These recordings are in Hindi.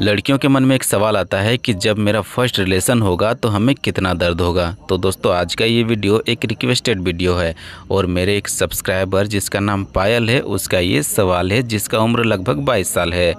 लड़कियों के मन में एक सवाल आता है कि जब मेरा फर्स्ट रिलेशन होगा तो हमें कितना दर्द होगा तो दोस्तों आज का ये वीडियो एक रिक्वेस्टेड वीडियो है और मेरे एक सब्सक्राइबर जिसका नाम पायल है उसका ये सवाल है जिसका उम्र लगभग 22 साल है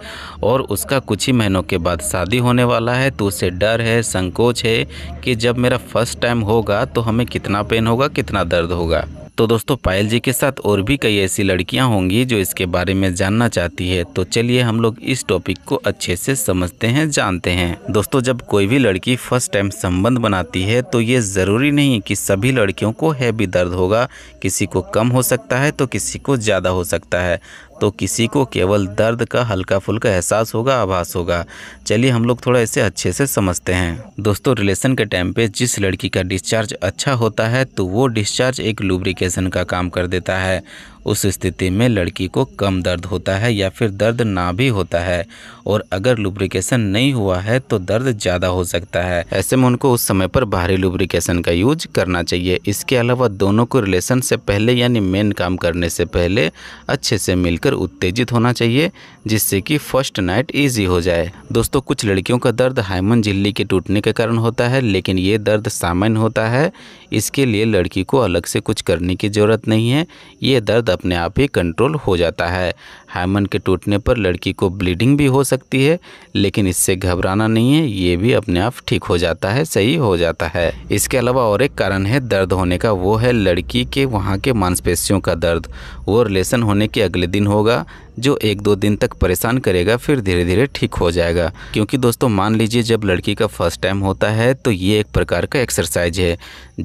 और उसका कुछ ही महीनों के बाद शादी होने वाला है तो उसे डर है संकोच है कि जब मेरा फर्स्ट टाइम होगा तो हमें कितना पेन होगा कितना दर्द होगा तो दोस्तों पायल जी के साथ और भी कई ऐसी लड़कियां होंगी जो इसके बारे में जानना चाहती है तो चलिए हम लोग इस टॉपिक को अच्छे से समझते हैं जानते हैं दोस्तों जब कोई भी लड़की फर्स्ट टाइम संबंध बनाती है तो ये ज़रूरी नहीं कि सभी लड़कियों को हैवी दर्द होगा किसी को कम हो सकता है तो किसी को ज़्यादा हो सकता है तो किसी को केवल दर्द का हल्का फुल्का एहसास होगा आभास होगा चलिए हम लोग थोड़ा इसे अच्छे से समझते हैं दोस्तों रिलेशन के टाइम पे जिस लड़की का डिस्चार्ज अच्छा होता है तो वो डिस्चार्ज एक लुब्रिकेशन का काम कर देता है उस स्थिति में लड़की को कम दर्द होता है या फिर दर्द ना भी होता है और अगर लुब्रिकेशन नहीं हुआ है तो दर्द ज़्यादा हो सकता है ऐसे में उनको उस समय पर बाहरी लुब्रिकेशन का यूज करना चाहिए इसके अलावा दोनों को रिलेशन से पहले यानी मेन काम करने से पहले अच्छे से मिलकर उत्तेजित होना चाहिए जिससे कि फर्स्ट नाइट ईजी हो जाए दोस्तों कुछ लड़कियों का दर्द हाइमन झिल्ली के टूटने के कारण होता है लेकिन ये दर्द सामान्य होता है इसके लिए लड़की को अलग से कुछ करने की ज़रूरत नहीं है ये दर्द अपने आप ही कंट्रोल हो जाता है हाइमन के टूटने पर लड़की को ब्लीडिंग भी हो सकती है लेकिन इससे घबराना नहीं है ये भी अपने आप ठीक हो जाता है सही हो जाता है इसके अलावा और एक कारण है दर्द होने का वो है लड़की के वहाँ के मांसपेशियों का दर्द वो रिलेशन होने के अगले दिन होगा जो एक दो दिन तक परेशान करेगा फिर धीरे धीरे ठीक हो जाएगा क्योंकि दोस्तों मान लीजिए जब लड़की का फर्स्ट टाइम होता है तो ये एक प्रकार का एक्सरसाइज है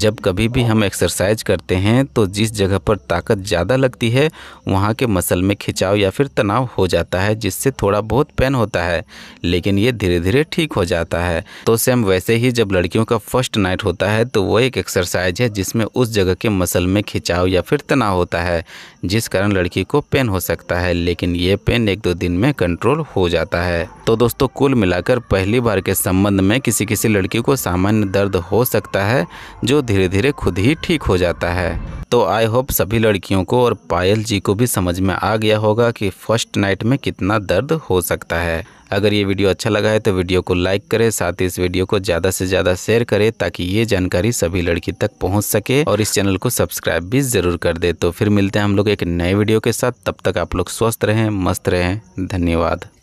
जब कभी भी हम एक्सरसाइज करते हैं तो जिस जगह पर ताकत ज़्यादा लगती है वहाँ के मसल में खिंचाव या फिर तनाव हो जाता है जिससे थोड़ा बहुत पेन होता है लेकिन ये धीरे धीरे ठीक हो जाता है तो सेम वैसे ही जब लड़कियों का फर्स्ट नाइट होता है तो वो एक एक्सरसाइज है जिसमें उस जगह के मसल में खिंचाव या फिर तनाव होता है जिस कारण लड़की को पेन हो सकता है लेकिन लेकिन ये पेन एक दो दिन में कंट्रोल हो जाता है तो दोस्तों कुल मिलाकर पहली बार के संबंध में किसी किसी लड़की को सामान्य दर्द हो सकता है जो धीरे धीरे खुद ही ठीक हो जाता है तो आई होप सभी लड़कियों को और पायल जी को भी समझ में आ गया होगा कि फर्स्ट नाइट में कितना दर्द हो सकता है अगर ये वीडियो अच्छा लगा है तो वीडियो को लाइक करें साथ ही इस वीडियो को ज़्यादा से ज़्यादा शेयर करें ताकि ये जानकारी सभी लड़की तक पहुंच सके और इस चैनल को सब्सक्राइब भी ज़रूर कर दे तो फिर मिलते हैं हम लोग एक नए वीडियो के साथ तब तक आप लोग स्वस्थ रहें मस्त रहें धन्यवाद